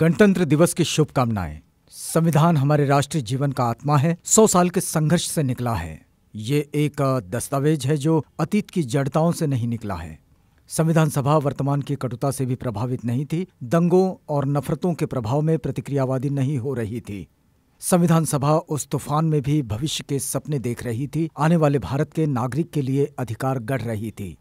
गणतंत्र दिवस की शुभकामनाएं संविधान हमारे राष्ट्रीय जीवन का आत्मा है सौ साल के संघर्ष से निकला है ये एक दस्तावेज है जो अतीत की जड़ताओं से नहीं निकला है संविधान सभा वर्तमान की कटुता से भी प्रभावित नहीं थी दंगों और नफरतों के प्रभाव में प्रतिक्रियावादी नहीं हो रही थी संविधान सभा उस तूफान में भी भविष्य के सपने देख रही थी आने वाले भारत के नागरिक के लिए अधिकार गढ़ रही थी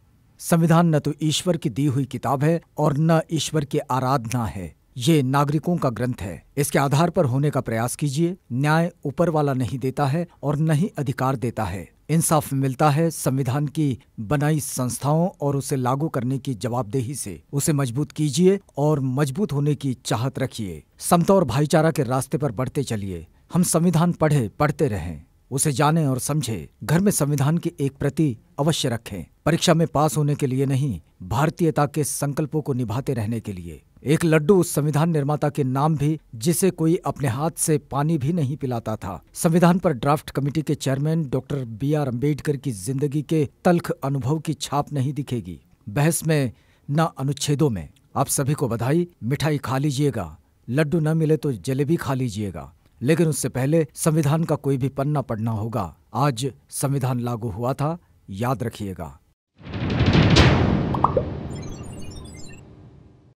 संविधान न तो ईश्वर की दी हुई किताब है और न ईश्वर की आराधना है ये नागरिकों का ग्रंथ है इसके आधार पर होने का प्रयास कीजिए न्याय ऊपर वाला नहीं देता है और न ही अधिकार देता है इंसाफ मिलता है संविधान की बनाई संस्थाओं और उसे लागू करने की जवाबदेही से उसे मजबूत कीजिए और मजबूत होने की चाहत रखिए समता और भाईचारा के रास्ते पर बढ़ते चलिए हम संविधान पढ़े पढ़ते रहें उसे जाने और समझे घर में संविधान की एक प्रति अवश्य रखें परीक्षा में पास होने के लिए नहीं भारतीयता के संकल्पों को निभाते रहने के लिए एक लड्डू उस संविधान निर्माता के नाम भी जिसे कोई अपने हाथ से पानी भी नहीं पिलाता था संविधान पर ड्राफ्ट कमेटी के chairman doctor B R Ambedkar की जिंदगी के तल्ख अनुभव की छाप नहीं दिखेगी बहस में न अनुच्छेदों में आप सभी को बधाई मिठाई खा लीजिएगा लड्डू न मिले तो जलेबी खा लीजिएगा लेकिन उससे पहले संविधान का कोई भी पन्ना पढ़ना होगा आज संविधान लागू हुआ था याद रखिएगा